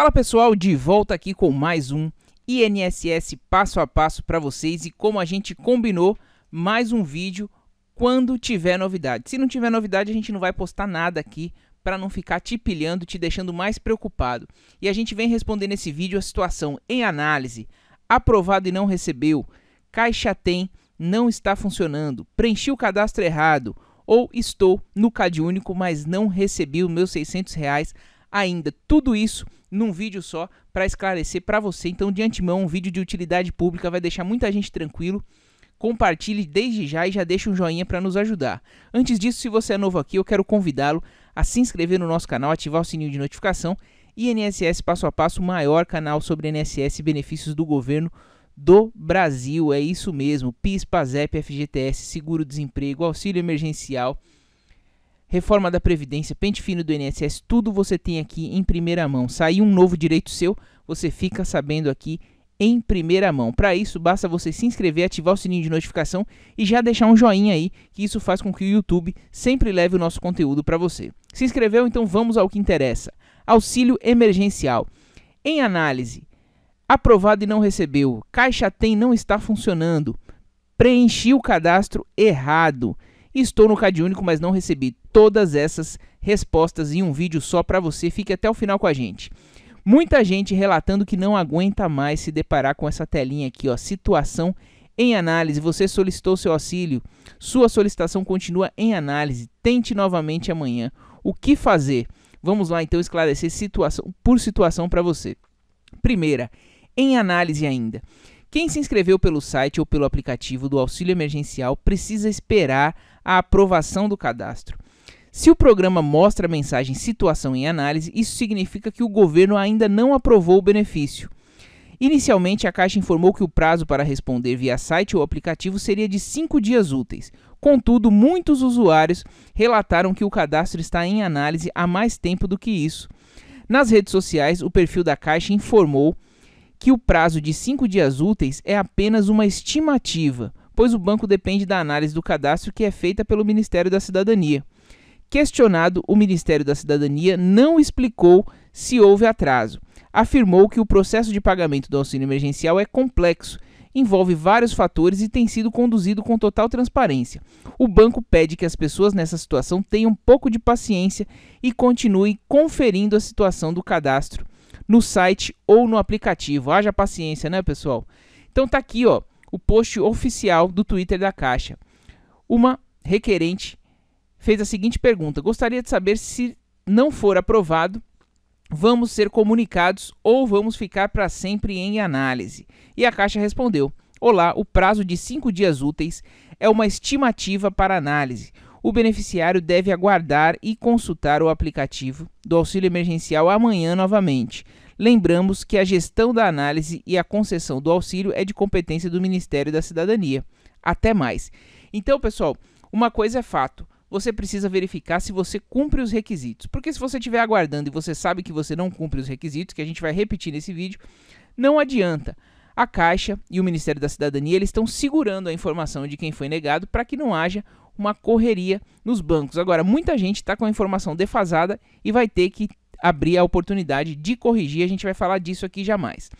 Fala pessoal, de volta aqui com mais um INSS passo a passo para vocês e como a gente combinou, mais um vídeo quando tiver novidade. Se não tiver novidade, a gente não vai postar nada aqui para não ficar te pilhando, te deixando mais preocupado. E a gente vem responder nesse vídeo a situação em análise, aprovado e não recebeu, caixa tem, não está funcionando, preenchi o cadastro errado ou estou no CadÚnico, mas não recebi os meus 600 reais ainda. Tudo isso num vídeo só para esclarecer para você. Então, de antemão, um vídeo de utilidade pública vai deixar muita gente tranquilo. Compartilhe desde já e já deixa um joinha para nos ajudar. Antes disso, se você é novo aqui, eu quero convidá-lo a se inscrever no nosso canal, ativar o sininho de notificação e INSS Passo a Passo, o maior canal sobre INSS e benefícios do governo do Brasil. É isso mesmo, PIS, PASEP, FGTS, seguro-desemprego, auxílio emergencial, reforma da Previdência, pente fino do INSS, tudo você tem aqui em primeira mão. Sair um novo direito seu, você fica sabendo aqui em primeira mão. Para isso, basta você se inscrever, ativar o sininho de notificação e já deixar um joinha aí, que isso faz com que o YouTube sempre leve o nosso conteúdo para você. Se inscreveu? Então vamos ao que interessa. Auxílio emergencial. Em análise, aprovado e não recebeu. Caixa Tem não está funcionando. Preenchi o cadastro errado. Estou no Cade Único, mas não recebi todas essas respostas em um vídeo só para você. Fique até o final com a gente. Muita gente relatando que não aguenta mais se deparar com essa telinha aqui, ó, situação em análise. Você solicitou seu auxílio, sua solicitação continua em análise. Tente novamente amanhã. O que fazer? Vamos lá então esclarecer situação por situação para você. Primeira, em análise ainda. Quem se inscreveu pelo site ou pelo aplicativo do auxílio emergencial precisa esperar a aprovação do cadastro. Se o programa mostra a mensagem Situação em Análise, isso significa que o governo ainda não aprovou o benefício. Inicialmente, a Caixa informou que o prazo para responder via site ou aplicativo seria de cinco dias úteis. Contudo, muitos usuários relataram que o cadastro está em análise há mais tempo do que isso. Nas redes sociais, o perfil da Caixa informou que o prazo de cinco dias úteis é apenas uma estimativa, pois o banco depende da análise do cadastro que é feita pelo Ministério da Cidadania. Questionado, o Ministério da Cidadania não explicou se houve atraso. Afirmou que o processo de pagamento do auxílio emergencial é complexo, envolve vários fatores e tem sido conduzido com total transparência. O banco pede que as pessoas nessa situação tenham um pouco de paciência e continuem conferindo a situação do cadastro no site ou no aplicativo. Haja paciência, né, pessoal? Então tá aqui, ó, o post oficial do Twitter da Caixa. Uma requerente fez a seguinte pergunta: "Gostaria de saber se não for aprovado, vamos ser comunicados ou vamos ficar para sempre em análise?" E a Caixa respondeu: "Olá, o prazo de cinco dias úteis é uma estimativa para análise o beneficiário deve aguardar e consultar o aplicativo do auxílio emergencial amanhã novamente. Lembramos que a gestão da análise e a concessão do auxílio é de competência do Ministério da Cidadania. Até mais. Então, pessoal, uma coisa é fato você precisa verificar se você cumpre os requisitos. Porque se você estiver aguardando e você sabe que você não cumpre os requisitos, que a gente vai repetir nesse vídeo, não adianta. A Caixa e o Ministério da Cidadania eles estão segurando a informação de quem foi negado para que não haja uma correria nos bancos. Agora, muita gente está com a informação defasada e vai ter que abrir a oportunidade de corrigir. A gente vai falar disso aqui jamais.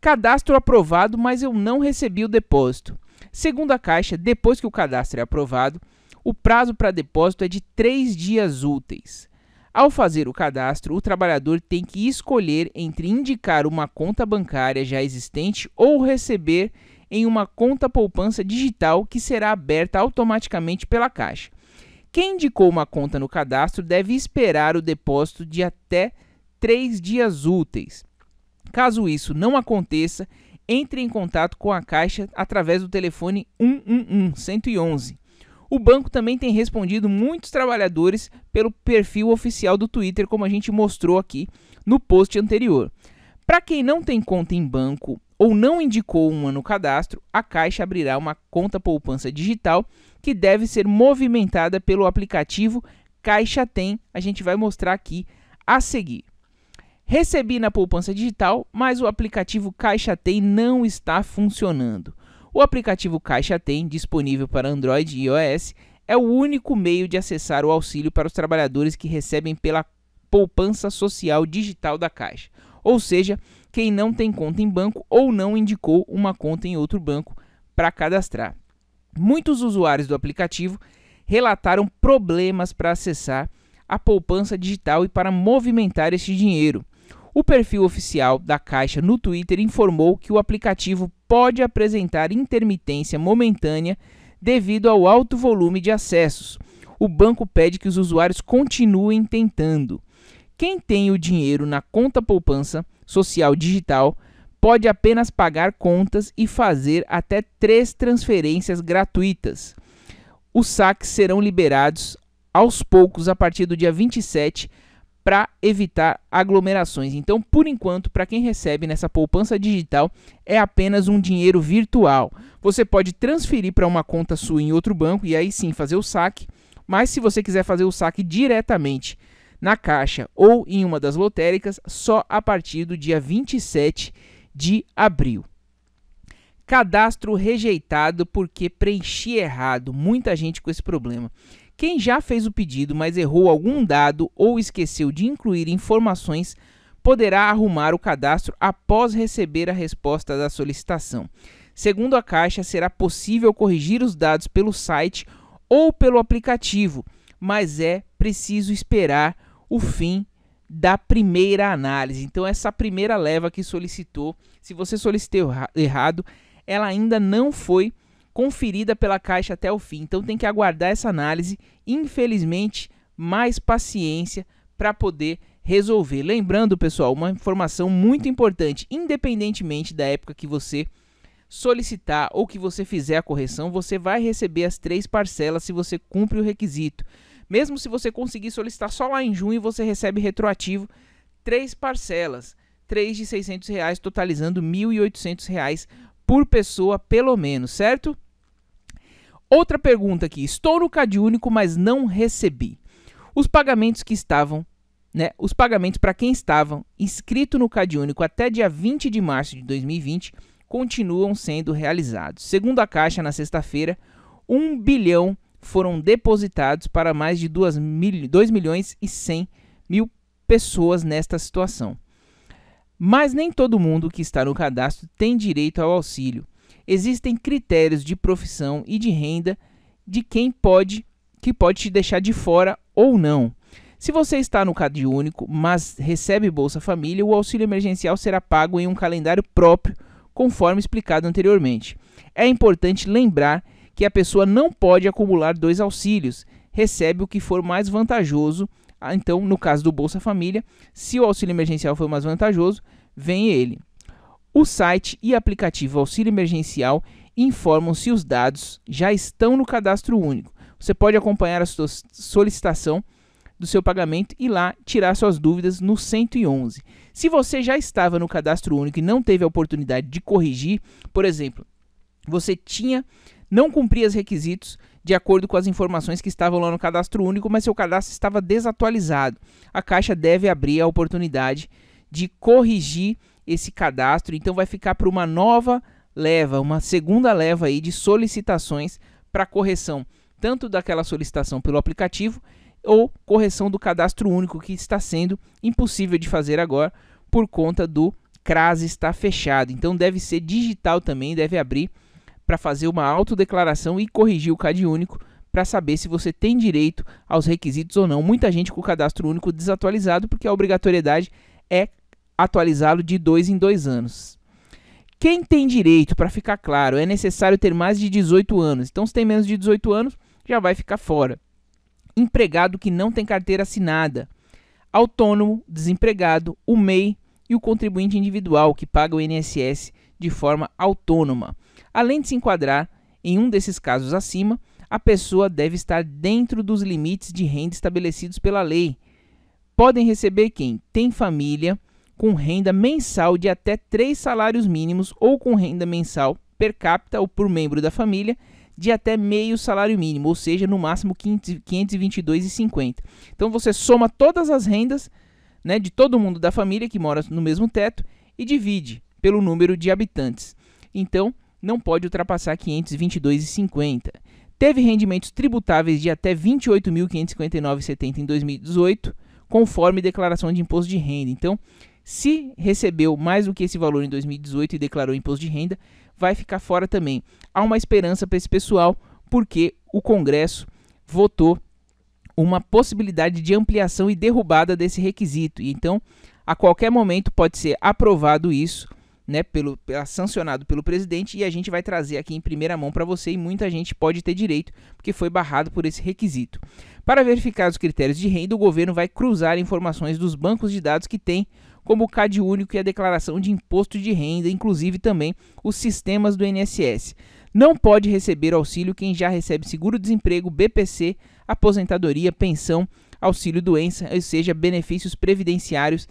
Cadastro aprovado, mas eu não recebi o depósito. Segundo a Caixa, depois que o cadastro é aprovado, o prazo para depósito é de três dias úteis. Ao fazer o cadastro, o trabalhador tem que escolher entre indicar uma conta bancária já existente ou receber em uma conta poupança digital que será aberta automaticamente pela Caixa. Quem indicou uma conta no cadastro deve esperar o depósito de até três dias úteis. Caso isso não aconteça, entre em contato com a Caixa através do telefone 111 111. O banco também tem respondido muitos trabalhadores pelo perfil oficial do Twitter, como a gente mostrou aqui no post anterior. Para quem não tem conta em banco ou não indicou uma no cadastro, a Caixa abrirá uma conta poupança digital que deve ser movimentada pelo aplicativo Caixa Tem. A gente vai mostrar aqui a seguir. Recebi na poupança digital, mas o aplicativo Caixa Tem não está funcionando. O aplicativo Caixa Tem, disponível para Android e iOS, é o único meio de acessar o auxílio para os trabalhadores que recebem pela poupança social digital da Caixa. Ou seja, quem não tem conta em banco ou não indicou uma conta em outro banco para cadastrar. Muitos usuários do aplicativo relataram problemas para acessar a poupança digital e para movimentar este dinheiro. O perfil oficial da Caixa no Twitter informou que o aplicativo pode apresentar intermitência momentânea devido ao alto volume de acessos. O banco pede que os usuários continuem tentando. Quem tem o dinheiro na conta poupança social digital pode apenas pagar contas e fazer até três transferências gratuitas. Os saques serão liberados aos poucos a partir do dia 27 para evitar aglomerações. Então, por enquanto, para quem recebe nessa poupança digital, é apenas um dinheiro virtual. Você pode transferir para uma conta sua em outro banco e aí sim fazer o saque, mas se você quiser fazer o saque diretamente na Caixa ou em uma das lotéricas só a partir do dia 27 de abril. Cadastro rejeitado porque preenchi errado. Muita gente com esse problema. Quem já fez o pedido, mas errou algum dado ou esqueceu de incluir informações, poderá arrumar o cadastro após receber a resposta da solicitação. Segundo a Caixa, será possível corrigir os dados pelo site ou pelo aplicativo, mas é preciso esperar o fim da primeira análise. Então, essa primeira leva que solicitou, se você solicitou errado, ela ainda não foi conferida pela Caixa até o fim. Então, tem que aguardar essa análise. Infelizmente, mais paciência para poder resolver. Lembrando, pessoal, uma informação muito importante: independentemente da época que você solicitar ou que você fizer a correção, você vai receber as três parcelas se você cumpre o requisito. Mesmo se você conseguir solicitar só lá em junho, você recebe retroativo três parcelas, três de 600 reais, totalizando 1.800 reais por pessoa, pelo menos, certo? Outra pergunta aqui: estou no CadÚnico, mas não recebi. Os pagamentos que estavam, né? Os pagamentos para quem estavam inscrito no CadÚnico até dia 20 de março de 2020 continuam sendo realizados. Segundo a Caixa, na sexta-feira, 1 bilhão foram depositados para mais de 2, mil, 2 milhões e 100 mil pessoas nesta situação. Mas nem todo mundo que está no cadastro tem direito ao auxílio. Existem critérios de profissão e de renda de quem pode que pode te deixar de fora ou não. Se você está no Cade único, mas recebe Bolsa Família, o auxílio emergencial será pago em um calendário próprio, conforme explicado anteriormente. É importante lembrar que a pessoa não pode acumular dois auxílios, recebe o que for mais vantajoso. Ah, então, no caso do Bolsa Família, se o auxílio emergencial for mais vantajoso, vem ele. O site e aplicativo Auxílio Emergencial informam se os dados já estão no cadastro único. Você pode acompanhar a sua solicitação do seu pagamento e lá tirar suas dúvidas no 111. Se você já estava no cadastro único e não teve a oportunidade de corrigir, por exemplo, você tinha não cumpria os requisitos de acordo com as informações que estavam lá no cadastro único, mas seu cadastro estava desatualizado. A Caixa deve abrir a oportunidade de corrigir esse cadastro, então vai ficar para uma nova leva, uma segunda leva aí de solicitações para correção, tanto daquela solicitação pelo aplicativo ou correção do cadastro único que está sendo impossível de fazer agora por conta do CRAS estar fechado. Então deve ser digital também, deve abrir para fazer uma autodeclaração e corrigir o CAD único para saber se você tem direito aos requisitos ou não. Muita gente com o cadastro único desatualizado, porque a obrigatoriedade é atualizá-lo de dois em dois anos. Quem tem direito, para ficar claro, é necessário ter mais de 18 anos. Então, se tem menos de 18 anos, já vai ficar fora. Empregado que não tem carteira assinada. Autônomo, desempregado, o MEI e o contribuinte individual que paga o INSS de forma autônoma. Além de se enquadrar em um desses casos acima, a pessoa deve estar dentro dos limites de renda estabelecidos pela lei. Podem receber quem tem família com renda mensal de até três salários mínimos ou com renda mensal per capita ou por membro da família de até meio salário mínimo, ou seja, no máximo 522,50. Então você soma todas as rendas né, de todo mundo da família que mora no mesmo teto e divide pelo número de habitantes. Então, não pode ultrapassar 522,50. Teve rendimentos tributáveis de até 28.559,70 em 2018, conforme declaração de imposto de renda. Então, se recebeu mais do que esse valor em 2018 e declarou imposto de renda, vai ficar fora também. Há uma esperança para esse pessoal, porque o Congresso votou uma possibilidade de ampliação e derrubada desse requisito. E então, a qualquer momento pode ser aprovado isso né, pelo, pela, é sancionado pelo presidente e a gente vai trazer aqui em primeira mão para você e muita gente pode ter direito, porque foi barrado por esse requisito. Para verificar os critérios de renda, o governo vai cruzar informações dos bancos de dados que tem, como o CAD único e a declaração de imposto de renda, inclusive também os sistemas do INSS. Não pode receber auxílio quem já recebe seguro-desemprego, BPC, aposentadoria, pensão, auxílio-doença, ou seja, benefícios previdenciários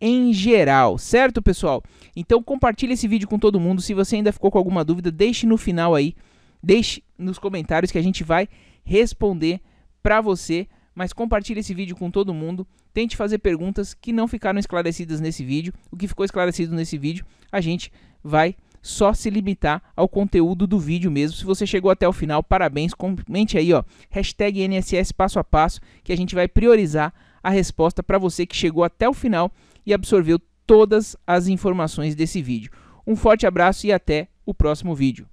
em geral, certo, pessoal? Então compartilhe esse vídeo com todo mundo. Se você ainda ficou com alguma dúvida, deixe no final aí, deixe nos comentários que a gente vai responder para você. Mas compartilhe esse vídeo com todo mundo. Tente fazer perguntas que não ficaram esclarecidas nesse vídeo. O que ficou esclarecido nesse vídeo, a gente vai só se limitar ao conteúdo do vídeo mesmo. Se você chegou até o final, parabéns. Comente aí, ó, hashtag NSS passo a passo, que a gente vai priorizar a resposta para você que chegou até o final e absorveu todas as informações desse vídeo. Um forte abraço e até o próximo vídeo.